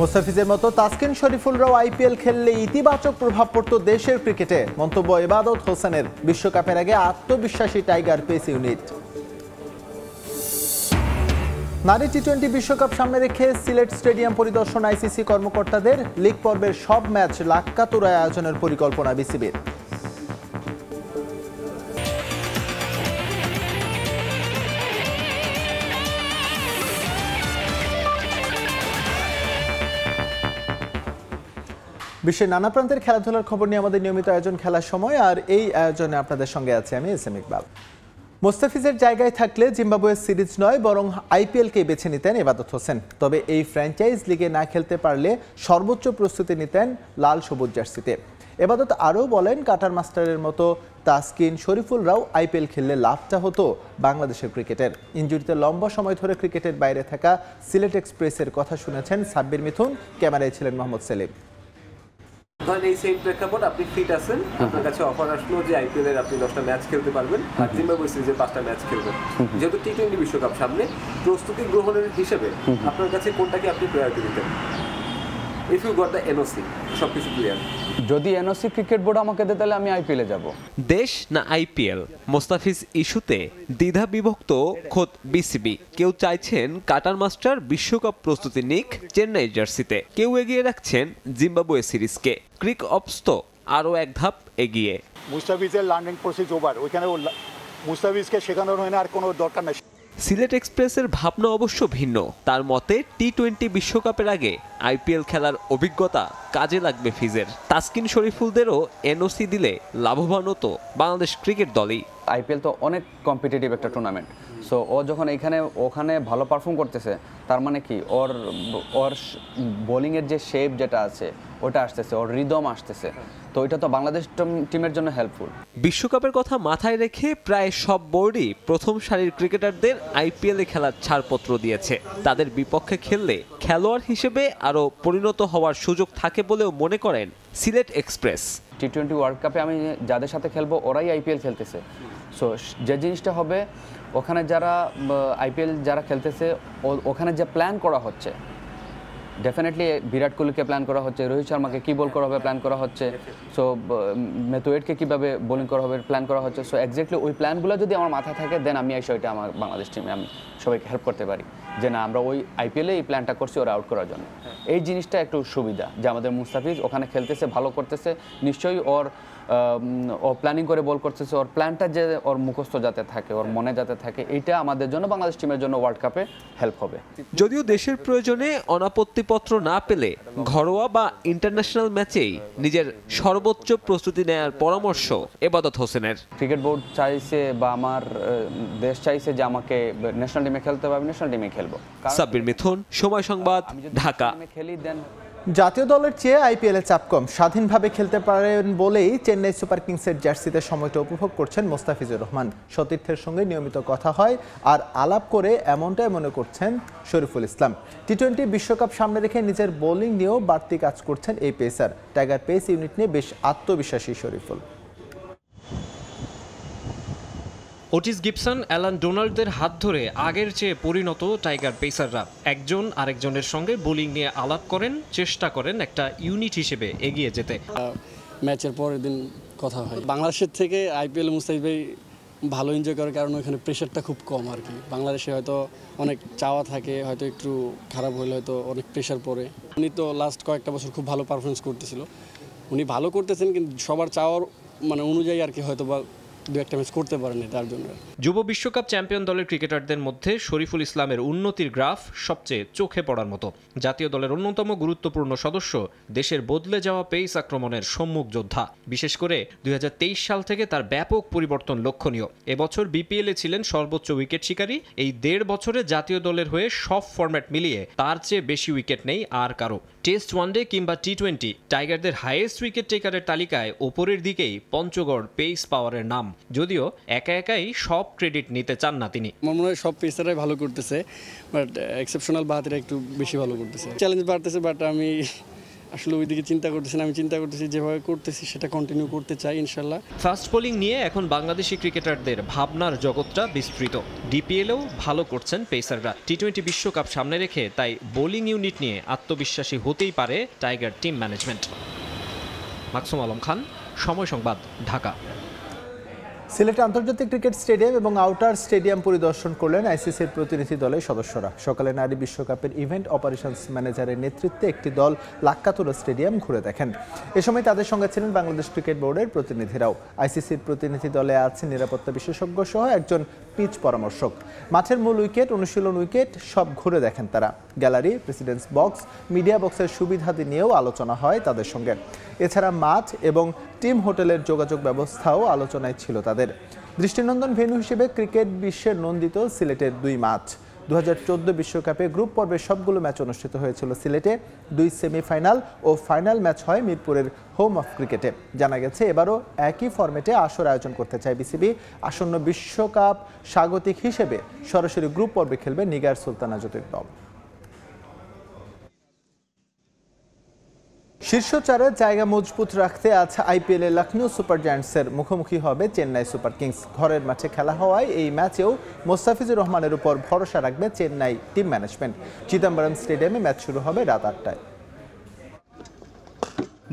মোস্তাফিজের মতো তাসকিন শরীফুলরাও আইপিএল খেললে ইতিবাচক প্রভাব পড়ত দেশের ক্রিকেটে মন্তব্য এবাদত হোসেনের বিশ্বকাপের আগে আত্মবিশ্বাসী টাইগার পেস ইউনিট নারী টি টোয়েন্টি বিশ্বকাপ সামনে রেখে সিলেট স্টেডিয়াম পরিদর্শন আইসিসি কর্মকর্তাদের লিগ পর্বের সব ম্যাচ লাক্কাতুরায় আয়োজনের পরিকল্পনা বিসিবির বিশ্বের নানা প্রান্তের খেলাধুলার খবর নিয়ে আমাদের নিয়মিত আয়োজন খেলার সময় আর এই আয়োজনে আপনাদের সঙ্গে আছি আমি এস এম ইকবাল মোস্তাফিজের জায়গায় থাকলে জিম্বাবুয়ের সিরিজ নয় বরং আইপিএলকেই বেছে নিতেন এবাদত হোসেন তবে এই ফ্র্যাঞ্চাইজ লিগে না খেলতে পারলে সর্বোচ্চ প্রস্তুতি নিতেন লাল সবুজ জার্সিতে এবাদত আরও বলেন কাটার মাস্টারের মতো তাসকিন শরীফুলরাও আইপিএল খেললে লাভটা হতো বাংলাদেশের ক্রিকেটের ইঞ্জুরিতে লম্বা সময় ধরে ক্রিকেটের বাইরে থাকা সিলেট এক্সপ্রেসের কথা শুনেছেন সাব্বির মিথুন ক্যামেরায় ছিলেন মোহাম্মদ সেলিম ধরেন এই সেম প্রেক্ষাপট আপনি ফিট আছেন আপনার কাছে অফার আসলো যে আইপিএল এর আপনি দশটা ম্যাচ খেলতে পারবেন আর জিম্বাবুয়ে সিরিজে পাঁচটা ম্যাচ খেলবেন যেহেতু টি টোয়েন্টি বিশ্বকাপ সামনে প্রস্তুতি গ্রহণের হিসেবে আপনার কাছে কোনটাকে আপনি প্রায়োরিটি দিতেন if you got the NOC সব কিছু ক্লিয়ার যদি এনওসি ক্রিকেট বোর্ড আমাকে দেয় তাহলে আমি আইপিএলে যাব দেশ না আইপিএল মোস্তাফিজ ইস্যুতে দ্বিধা বিভক্ত খোদ বিসিবি কেউ চাইছেন কাটার মাস্টার বিশ্বকাপ প্রস্তুতি নিক চেন্নাই জার্সিতে কেউ এগিয়ে রাখছেন জিম্বাবুয়ে সিরিজকে ক্রিক অপস তো আরও এক ধাপ এগিয়ে মুস্তাফিজের লার্নিং প্রসেস ওভার ওইখানে মুস্তাফিজকে শেখানোর হয় না আর কোনো দরকার নেই সিলেট এক্সপ্রেসের ভাবনা অবশ্য ভিন্ন তার মতে টি টোয়েন্টি বিশ্বকাপের আগে আইপিএল খেলার অভিজ্ঞতা কাজে লাগবে ফিজের তাসকিন শরীফুলদেরও এনওসি দিলে লাভবান হতো বাংলাদেশ ক্রিকেট দলই আইপিএল তো অনেক কম্পিটিটিভ একটা টুর্নামেন্ট সো ও যখন এখানে ওখানে ভালো পারফর্ম করতেছে তার মানে কি ওর ওর বোলিংয়ের যে শেপ যেটা আছে ওটা আসতেছে ওর রিদম আসতেছে তো এটা তো বাংলাদেশ টিমের জন্য হেল্পফুল বিশ্বকাপের কথা মাথায় রেখে প্রায় সব বোর্ডই প্রথম সারির ক্রিকেটারদের আইপিএলে খেলার ছাড়পত্র দিয়েছে তাদের বিপক্ষে খেললে খেলোয়াড় হিসেবে আরও পরিণত হওয়ার সুযোগ থাকে বলেও মনে করেন Sylhet express T twenty world কাপে আমি যাদের সাথে খেলবো ওরাই আইপিএল খেলতেছে সো যে জিনিসটা হবে ওখানে যারা আইপিএল যারা খেলতেছে ওখানে যে প্ল্যান করা হচ্ছে ডেফিনেটলি বিরাট কোহলিকে প্ল্যান করা হচ্ছে রোহিত শর্মাকে কী বল করা হবে প্ল্যান করা হচ্ছে সো মেথোয়েডকে কীভাবে বোলিং করা হবে প্ল্যান করা হচ্ছে সো এক্স্যাক্টলি ওই প্ল্যানগুলো যদি আমার মাথা থাকে দেন আমি এই বিষয়টা আমার বাংলাদেশ টিমে আমি সবাইকে হেল্প করতে পারি যে না আমরা ওই আইপিএলে এই প্ল্যানটা করছি ওরা আউট করার জন্য এই জিনিসটা একটু সুবিধা যে আমাদের মুস্তাফিজ ওখানে খেলতেছে ভালো করতেছে নিশ্চয়ই ওর ও প্ল্যানিং করে বল করতেছে ওর প্ল্যানটা যে ওর মুখস্থ যাতে থাকে ওর মনে যাতে থাকে এটা আমাদের জন্য বাংলাদেশ টিমের জন্য ওয়ার্ল্ড কাপে হেল্প হবে যদিও দেশের প্রয়োজনে অনাপত্তিপত্র না পেলে ঘরোয়া বা ইন্টারন্যাশনাল ম্যাচেই নিজের সর্বোচ্চ প্রস্তুতি নেয়ার পরামর্শ এবাদত হোসেনের ক্রিকেট বোর্ড চাইছে বা আমার দেশ চাইছে যে আমাকে ন্যাশনাল ডিমে খেলতে হবে ন্যাশনাল ডিমে খেলবো সাব্বির মিথুন সময় সংবাদ ঢাকা জাতীয় দলের চেয়ে আইপিএলে চাপ কম স্বাধীনভাবে খেলতে পারেন বলেই চেন্নাই সুপার কিংসের জার্সিতে সময়টা উপভোগ করছেন মোস্তাফিজুর রহমান সতীর্থের সঙ্গে নিয়মিত কথা হয় আর আলাপ করে এমনটাই মনে করছেন শরীফুল ইসলাম টি টোয়েন্টি বিশ্বকাপ সামনে রেখে নিজের বোলিং নিয়েও বাড়তি কাজ করছেন এই পেসার টাইগার পেস ইউনিট নিয়ে বেশ আত্মবিশ্বাসী শরীফুল ওটিস গিপসন অ্যালান ডোনাল্ডদের হাত ধরে আগের চেয়ে পরিণত টাইগার পেসাররা একজন আরেকজনের সঙ্গে বোলিং নিয়ে আলাপ করেন চেষ্টা করেন একটা ইউনিট হিসেবে এগিয়ে যেতে ম্যাচের পরের দিন কথা হয় বাংলাদেশের থেকে আইপিএল মুস্তাফিজ ভাই ভালো এনজয় করার কারণ ওখানে প্রেশারটা খুব কম আর কি বাংলাদেশে হয়তো অনেক চাওয়া থাকে হয়তো একটু খারাপ হলে হয়তো অনেক প্রেশার পড়ে উনি তো লাস্ট কয়েকটা বছর খুব ভালো পারফরমেন্স করতেছিল উনি ভালো করতেছেন কিন্তু সবার চাওয়ার মানে অনুযায়ী আর কি হয়তো বা দু একটা ম্যাচ করতে পারেনি তার জন্য যুব বিশ্বকাপ চ্যাম্পিয়ন দলের ক্রিকেটারদের মধ্যে শরীফুল ইসলামের উন্নতির গ্রাফ সবচেয়ে চোখে পড়ার মতো জাতীয় দলের অন্যতম গুরুত্বপূর্ণ সদস্য দেশের বদলে যাওয়া পেস আক্রমণের সম্মুখ যোদ্ধা বিশেষ করে দুই সাল থেকে তার ব্যাপক পরিবর্তন লক্ষণীয় এবছর বিপিএলে ছিলেন সর্বোচ্চ উইকেট শিকারী এই দেড় বছরে জাতীয় দলের হয়ে সব ফরম্যাট মিলিয়ে তার চেয়ে বেশি উইকেট নেই আর কারো টেস্ট ওয়ানডে কিংবা টি টোয়েন্টি টাইগারদের হাইয়েস্ট উইকেট টেকারের তালিকায় ওপরের দিকেই পঞ্চগড় পেস পাওয়ারের নাম যদিও একা একাই সব ক্রেডিট নিতে চান না তিনি আমার মনে হয় সব পেসারাই ভালো করতেছে বাট এক্সেপশনাল বাহাতিরা একটু বেশি ভালো করতেছে চ্যালেঞ্জ বাড়তেছে বাট আমি আসলে ওই দিকে চিন্তা করতেছেন আমি চিন্তা করতেছি যেভাবে করতেছি সেটা কন্টিনিউ করতে চাই ইনশাল্লাহ ফাস্ট বোলিং নিয়ে এখন বাংলাদেশি ক্রিকেটারদের ভাবনার জগৎটা বিস্তৃত ডিপিএলেও ভালো করছেন পেসাররা টি টোয়েন্টি বিশ্বকাপ সামনে রেখে তাই বোলিং ইউনিট নিয়ে আত্মবিশ্বাসী হতেই পারে tiger team management Maksum Alam Khan Somoy Sangbad Dhaka সিলেটে আন্তর্জাতিক ক্রিকেট স্টেডিয়াম এবং আউটার স্টেডিয়াম পরিদর্শন করলেন আইসিসির প্রতিনিধি দলের সদস্যরা সকালে নারী বিশ্বকাপের ইভেন্ট অপারেশনস ম্যানেজারের নেতৃত্বে একটি দল লাক্কাতুরা স্টেডিয়াম ঘুরে দেখেন এ সময় তাদের সঙ্গে ছিলেন বাংলাদেশ ক্রিকেট বোর্ডের প্রতিনিধিরাও আইসিসির প্রতিনিধি দলে আছেন নিরাপত্তা বিশেষজ্ঞ সহ একজন পিচ পরামর্শক মাঠের মূল উইকেট অনুশীলন উইকেট সব ঘুরে দেখেন তারা গ্যালারি প্রেসিডেন্টস বক্স মিডিয়া বক্সের সুবিধাদি নিয়েও আলোচনা হয় তাদের সঙ্গে এছাড়া মাঠ এবং টিম হোটেলের যোগাযোগ ব্যবস্থাও আলোচনায় ছিল তাদের দৃষ্টিনন্দন ভেন্যু হিসেবে ক্রিকেট বিশ্বের নন্দিত সিলেটের দুই মাঠ দু বিশ্বকাপে গ্রুপ পর্বের সবগুলো ম্যাচ অনুষ্ঠিত হয়েছিল সিলেটে দুই সেমিফাইনাল ও ফাইনাল ম্যাচ হয় মিরপুরের হোম অফ ক্রিকেটে জানা গেছে এবারও একই ফর্মেটে আসর আয়োজন করতে চায় বিসিবি আসন্ন বিশ্বকাপ স্বাগতিক হিসেবে সরাসরি গ্রুপ পর্বে খেলবে নিগার সুলতানা জ্যোতির দল শীর্ষ চারের জায়গা মজবুত রাখতে আজ এ লখনৌ সুপার জায়ান্টসের মুখোমুখি হবে চেন্নাই সুপার কিংস ঘরের মাঠে খেলা হওয়ায় এই ম্যাচেও মোস্তাফিজুর রহমানের উপর ভরসা রাখবে চেন্নাই টিম ম্যানেজমেন্ট চিদম্বরম স্টেডিয়ামে ম্যাচ শুরু হবে রাত আটটায়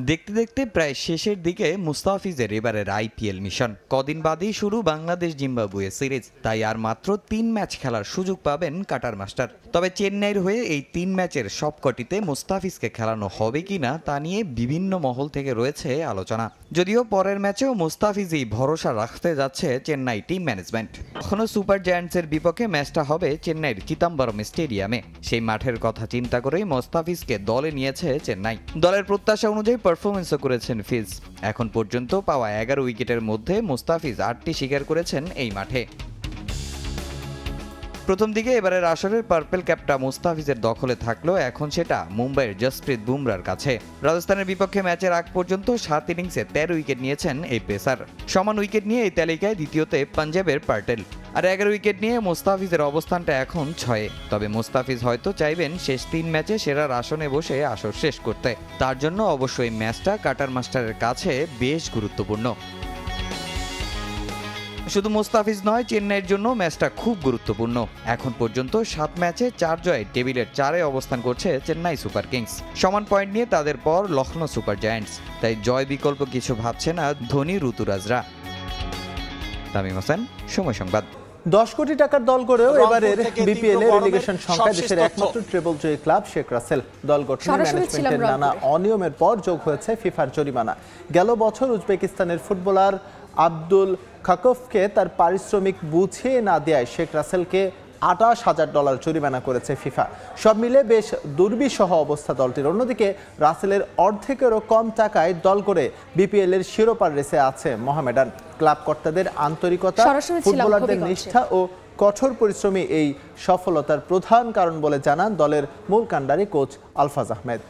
দেখতে দেখতে প্রায় শেষের দিকে মুস্তাফিজের এবারের আইপিএল মিশন কদিন বাদেই শুরু বাংলাদেশ জিম্বাবুয়ে সিরিজ তাই আর মাত্র তিন ম্যাচ খেলার সুযোগ পাবেন কাটার মাস্টার তবে চেন্নাইয়ের হয়ে এই তিন ম্যাচের সবকটিতে মুস্তাফিজকে খেলানো হবে কি না তা নিয়ে বিভিন্ন মহল থেকে রয়েছে আলোচনা যদিও পরের ম্যাচেও মুস্তাফিজই ভরসা রাখতে যাচ্ছে চেন্নাই টিম ম্যানেজমেন্ট এখনও সুপার জায়ান্টসের বিপক্ষে ম্যাচটা হবে চেন্নাইয়ের চিদাম্বরম স্টেডিয়ামে সেই মাঠের কথা চিন্তা করেই মোস্তাফিজকে দলে নিয়েছে চেন্নাই দলের প্রত্যাশা অনুযায়ী পারফরমেন্সও করেছেন ফিজ এখন পর্যন্ত পাওয়া এগারো উইকেটের মধ্যে মুস্তাফিজ আটটি শিকার করেছেন এই মাঠে প্রথম দিকে এবারে রাশারের পার্পেল ক্যাপটা মুস্তাফিজের দখলে থাকলো এখন সেটা মুম্বাইয়ের জসপ্রীত বুমরার কাছে রাজস্থানের বিপক্ষে ম্যাচের আগ পর্যন্ত সাত ইনিংসে তেরো উইকেট নিয়েছেন এই পেসার সমান উইকেট নিয়ে এই তালিকায় দ্বিতীয়তে পাঞ্জাবের পার্টেল আর এগারো উইকেট নিয়ে মোস্তাফিজের অবস্থানটা এখন ছয়ে তবে মোস্তাফিজ হয়তো চাইবেন শেষ তিন ম্যাচে সেরা আসনে বসে আসর শেষ করতে তার জন্য অবশ্যই ম্যাচটা কাটার মাস্টারের কাছে বেশ গুরুত্বপূর্ণ শুধু মোস্তাফিজ নয় চেন্নাইয়ের জন্য ম্যাচটা খুব গুরুত্বপূর্ণ এখন পর্যন্ত সাত ম্যাচে চার জয় টেবিলের চারে অবস্থান করছে চেন্নাই সুপার কিংস সমান পয়েন্ট নিয়ে তাদের পর লখনৌ সুপার জায়ান্টস তাই জয় বিকল্প কিছু ভাবছে না ধোনি ঋতুরাজরা তামিম হোসেন সময় সংবাদ দশ কোটি টাকার দল করেও এবারের বিপিএল এ রিলিগেশন সংখ্যায় দেশের একমাত্র ট্রিপল জয়ী ক্লাব শেখ রাসেল দল গঠনের ম্যানেজমেন্টের নানা অনিয়মের পর যোগ হয়েছে ফিফার জরিমানা গেল বছর উজবেকিস্তানের ফুটবলার আব্দুল খাকফকে তার পারিশ্রমিক বুঝিয়ে না দেয় শেখ রাসেলকে আটাশ হাজার ডলার জরিমানা করেছে ফিফা সব মিলে বেশ দুর্বিশহ অবস্থা দলটির অন্যদিকে রাসেলের অর্ধেকেরও কম টাকায় দল করে বিপিএল এর শিরোপার রেসে আছে মহামেডান ক্লাব কর্তাদের আন্তরিকতা ফুটবলারদের নিষ্ঠা ও কঠোর পরিশ্রমী এই সফলতার প্রধান কারণ বলে জানান দলের মূল কাণ্ডারি কোচ আলফাজ আহমেদ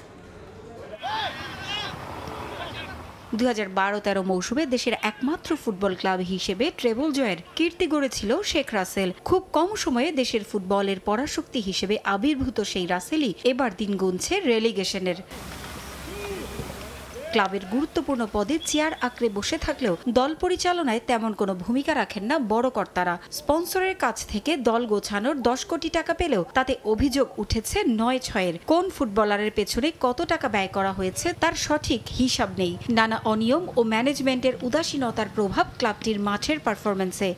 দু হাজার বারো তেরো মৌসুমে দেশের একমাত্র ফুটবল ক্লাব হিসেবে ট্রেবল জয়ের কীর্তি গড়েছিল শেখ রাসেল খুব কম সময়ে দেশের ফুটবলের পরাশক্তি হিসেবে আবির্ভূত সেই রাসেলই এবার দিন গুনছে রেলিগেশনের ক্লাবের গুরুত্বপূর্ণ পদে চেয়ার আঁকড়ে বসে থাকলেও দল পরিচালনায় তেমন কোনো ভূমিকা রাখেন না বড় কর্তারা স্পন্সরের কাছ থেকে দল গোছানোর দশ কোটি টাকা পেলেও তাতে অভিযোগ উঠেছে নয় ছয়ের কোন ফুটবলারের পেছনে কত টাকা ব্যয় করা হয়েছে তার সঠিক হিসাব নেই নানা অনিয়ম ও ম্যানেজমেন্টের উদাসীনতার প্রভাব ক্লাবটির মাঠের পারফরমেন্সে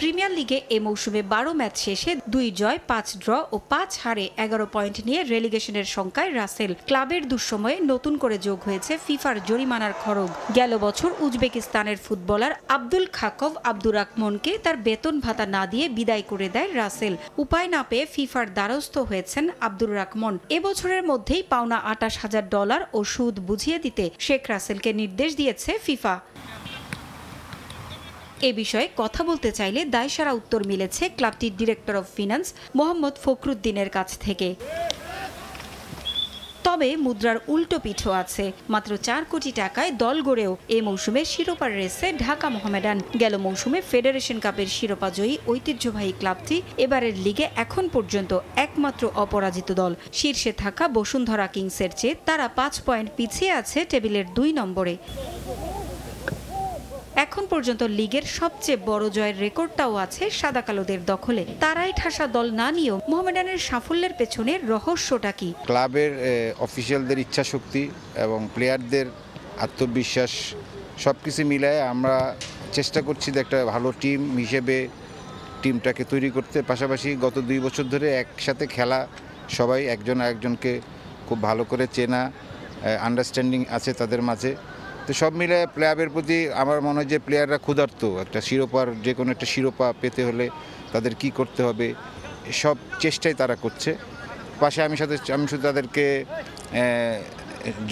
প্রিমিয়ার লিগে এ মৌসুমে বারো ম্যাচ শেষে দুই জয় পাঁচ ড্র ও পাঁচ হারে এগারো পয়েন্ট নিয়ে রেলিগেশনের সংখ্যায় রাসেল ক্লাবের দুঃসময়ে নতুন করে যোগ হয়েছে ফিফার জরিমানার খরগ গেল বছর উজবেকিস্তানের ফুটবলার আব্দুল খাকভ আব্দুর আকমনকে তার বেতন ভাতা না দিয়ে বিদায় করে দেয় রাসেল উপায় না পেয়ে ফিফার দ্বারস্থ হয়েছেন আব্দুর রাকমন এবছরের মধ্যেই পাওনা আটাশ হাজার ডলার ও সুদ বুঝিয়ে দিতে শেখ রাসেলকে নির্দেশ দিয়েছে ফিফা এ বিষয়ে কথা বলতে চাইলে দায়সারা উত্তর মিলেছে ক্লাবটির ডিরেক্টর অব ফিন্যান্স মোহাম্মদ ফখরুদ্দিনের কাছ থেকে তবে মুদ্রার উল্টো পিঠও আছে মাত্র চার কোটি টাকায় দল গড়েও এ মৌসুমে শিরোপার রেসে ঢাকা মোহামেডান গেল মৌসুমে ফেডারেশন কাপের শিরোপা জয়ী ঐতিহ্যবাহী ক্লাবটি এবারের লিগে এখন পর্যন্ত একমাত্র অপরাজিত দল শীর্ষে থাকা বসুন্ধরা কিংসের চেয়ে তারা পাঁচ পয়েন্ট পিছিয়ে আছে টেবিলের দুই নম্বরে এখন পর্যন্ত লিগের সবচেয়ে বড় জয়ের রেকর্ডটাও আছে সাদা কালোদের দখলে তারাই ঠাসা দল না নিয়েও মোহামেডানের সাফল্যের পেছনে রহস্যটা কি ক্লাবের অফিসিয়ালদের ইচ্ছা শক্তি এবং প্লেয়ারদের আত্মবিশ্বাস সব কিছু মিলায় আমরা চেষ্টা করছি যে একটা ভালো টিম হিসেবে টিমটাকে তৈরি করতে পাশাপাশি গত দুই বছর ধরে একসাথে খেলা সবাই একজন আরেকজনকে খুব ভালো করে চেনা আন্ডারস্ট্যান্ডিং আছে তাদের মাঝে তো সব মিলে প্লেয়ারের প্রতি আমার মনে হয় যে প্লেয়াররা ক্ষুধার্ত একটা শিরোপার যে কোনো একটা শিরোপা পেতে হলে তাদের কি করতে হবে সব চেষ্টাই তারা করছে পাশে আমি সাথে আমি শুধু তাদেরকে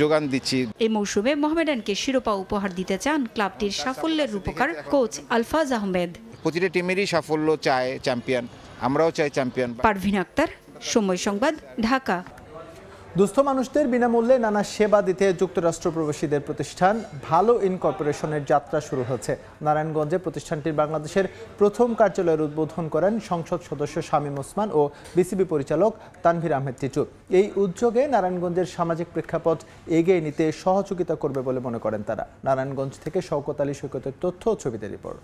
যোগান দিচ্ছি এই মৌসুমে মোহামেডানকে শিরোপা উপহার দিতে চান ক্লাবটির সাফল্যের রূপকার কোচ আলফাজ আহমেদ প্রতিটা টিমেরই সাফল্য চায় চ্যাম্পিয়ন আমরাও চাই চ্যাম্পিয়ন পারভিন আক্তার সময় সংবাদ ঢাকা দুস্থ মানুষদের বিনামূল্যে নানা সেবা দিতে যুক্তরাষ্ট্র প্রবাসীদের প্রতিষ্ঠান ভালো ইনকর্পোরেশনের যাত্রা শুরু হয়েছে নারায়ণগঞ্জে প্রতিষ্ঠানটির বাংলাদেশের প্রথম কার্যালয়ের উদ্বোধন করেন সংসদ সদস্য শামীম ওসমান ও বিসিবি পরিচালক তানভীর আহমেদ টিচু এই উদ্যোগে নারায়ণগঞ্জের সামাজিক প্রেক্ষাপট এগিয়ে নিতে সহযোগিতা করবে বলে মনে করেন তারা নারায়ণগঞ্জ থেকে শওকত আলী সৈকতের তথ্য ছবিতে রিপোর্ট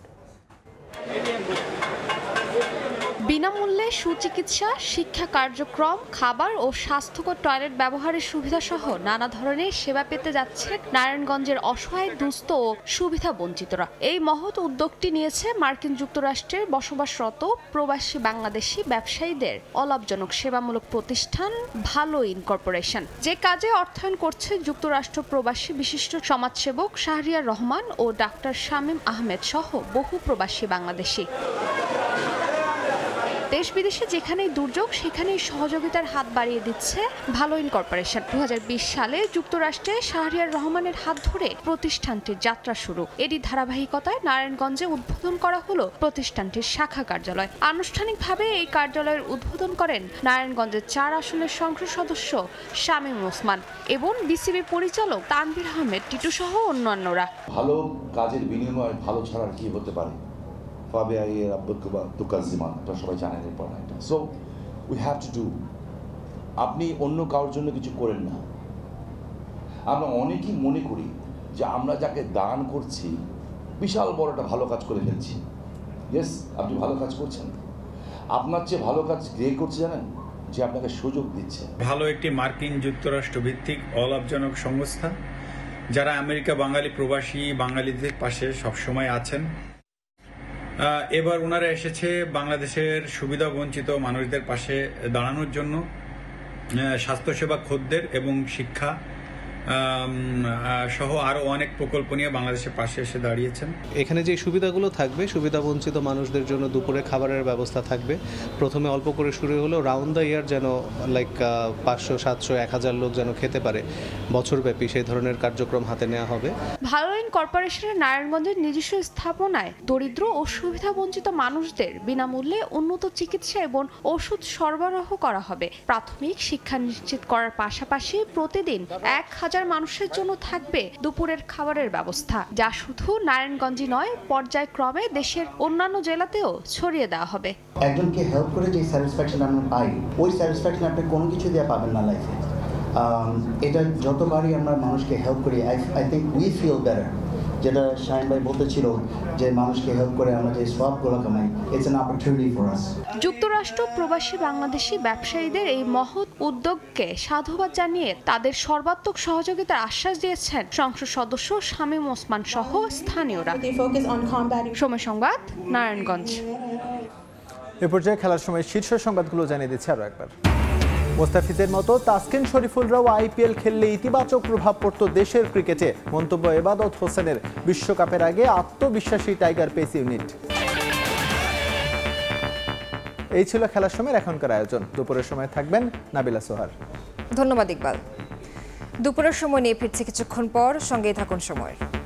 বিনামূল্যে সুচিকিৎসা শিক্ষা কার্যক্রম খাবার ও স্বাস্থ্যকর টয়লেট ব্যবহারের সুবিধাসহ নানা ধরনের সেবা পেতে যাচ্ছে নারায়ণগঞ্জের অসহায় দুস্থ ও সুবিধা বঞ্চিতরা এই মহৎ উদ্যোগটি নিয়েছে মার্কিন যুক্তরাষ্ট্রের বসবাসরত প্রবাসী বাংলাদেশি ব্যবসায়ীদের অলাভজনক সেবামূলক প্রতিষ্ঠান ভালো ইনকর্পোরেশন যে কাজে অর্থায়ন করছে যুক্তরাষ্ট্র প্রবাসী বিশিষ্ট সমাজসেবক শাহরিয়ার রহমান ও ডাক্তার শামীম আহমেদ সহ বহু প্রবাসী বাংলাদেশি দেশ বিদেশে যেখানেই দুর্যোগ সেখানেই সহযোগিতার হাত বাড়িয়ে দিচ্ছে ভালো ইনকর্পোরেশন দু সালে যুক্তরাষ্ট্রে শাহরিয়ার রহমানের হাত ধরে প্রতিষ্ঠানটির যাত্রা শুরু এরই ধারাবাহিকতায় নারায়ণগঞ্জে উদ্বোধন করা হলো প্রতিষ্ঠানটির শাখা কার্যালয় আনুষ্ঠানিকভাবে এই কার্যালয়ের উদ্বোধন করেন নারায়ণগঞ্জের চার আসনের সংসদ সদস্য শামীম ওসমান এবং বিসিবি পরিচালক তানভীর আহমেদ টিটু সহ অন্যান্যরা ভালো কাজের বিনিময়ে ভালো ছাড়ার কি হতে পারে টু আপনি অন্য কারোর জন্য কিছু করেন না আমরা অনেকেই মনে করি যে আমরা যাকে দান করছি বিশাল বড় একটা ভালো কাজ করে ফেলছি ইয়েস আপনি ভালো কাজ করছেন আপনার চেয়ে ভালো কাজ কে করছে জানেন যে আপনাকে সুযোগ দিচ্ছে ভালো একটি মার্কিন যুক্তরাষ্ট্র ভিত্তিক অলাভজনক সংস্থা যারা আমেরিকা বাঙালি প্রবাসী বাঙালিদের পাশে সবসময় আছেন এবার ওনারা এসেছে বাংলাদেশের সুবিধা বঞ্চিত মানুষদের পাশে দাঁড়ানোর জন্য স্বাস্থ্যসেবা খদ্দের এবং শিক্ষা সহ আরও অনেক প্রকল্প নিয়ে বাংলাদেশের পাশে এসে দাঁড়িয়েছেন এখানে যে সুবিধাগুলো থাকবে সুবিধাবঞ্চিত মানুষদের জন্য দুপুরে খাবারের ব্যবস্থা থাকবে প্রথমে অল্প করে শুরু হলো রাউন্ড দ্য ইয়ার যেন লাইক পাঁচশো সাতশো এক হাজার লোক যেন খেতে পারে বছরব্যাপী সেই ধরনের কার্যক্রম হাতে নেওয়া হবে ভালোইন কর্পোরেশনের নারায়ণগঞ্জের নিজস্ব স্থাপনায় দরিদ্র ও সুবিধাবঞ্চিত মানুষদের বিনামূল্যে উন্নত চিকিৎসা এবং ওষুধ সরবরাহ করা হবে প্রাথমিক শিক্ষা নিশ্চিত করার পাশাপাশি প্রতিদিন এক হাজার হাজার মানুষের জন্য থাকবে দুপুরের খাবারের ব্যবস্থা যা শুধু নারায়ণগঞ্জই নয় পর্যায়ক্রমে দেশের অন্যান্য জেলাতেও ছড়িয়ে দেওয়া হবে একজনকে হেল্প করে যে স্যাটিসফ্যাকশন আমরা পাই ওই স্যাটিসফ্যাকশন আপনি কোনো কিছু দিয়ে পাবেন না লাইফে এটা যতবারই আমরা মানুষকে হেল্প করি I I think we feel better যেটা শাহিন ভাই বলতেছিল যে মানুষকে হেল্প করে আমরা যে সব গুলো কামাই it's an opportunity for us যুক্তরাষ্ট্র প্রবাসী বাংলাদেশী ব্যবসায়ীদের এই মহৎ উদ্যোগকে সাধুবাদ জানিয়ে তাদের সর্বাত্মক সহযোগিতার আশ্বাস দিয়েছেন সংসদ সদস্য শামীম ওসমান সহ স্থানীয়রা সময় সংবাদ নারায়ণগঞ্জ এ পর্যায়ে খেলার সময় শীর্ষ সংবাদগুলো জানিয়ে দিচ্ছে আরও একবার মোস্তাফিজের মতো তাসকিন শরীফুলরাও আইপিএল খেললে ইতিবাচক প্রভাব পড়ত দেশের ক্রিকেটে মন্তব্য এবাদত হোসেনের বিশ্বকাপের আগে আত্মবিশ্বাসী টাইগার পেস ইউনিট এই ছিল খেলার সময় এখনকার আয়োজন দুপুরের সময় থাকবেন নাবিলা সোহার ধন্যবাদ ইকবাল দুপুরের সময় নিয়ে ফিরছে কিছুক্ষণ পর সঙ্গেই থাকুন সময়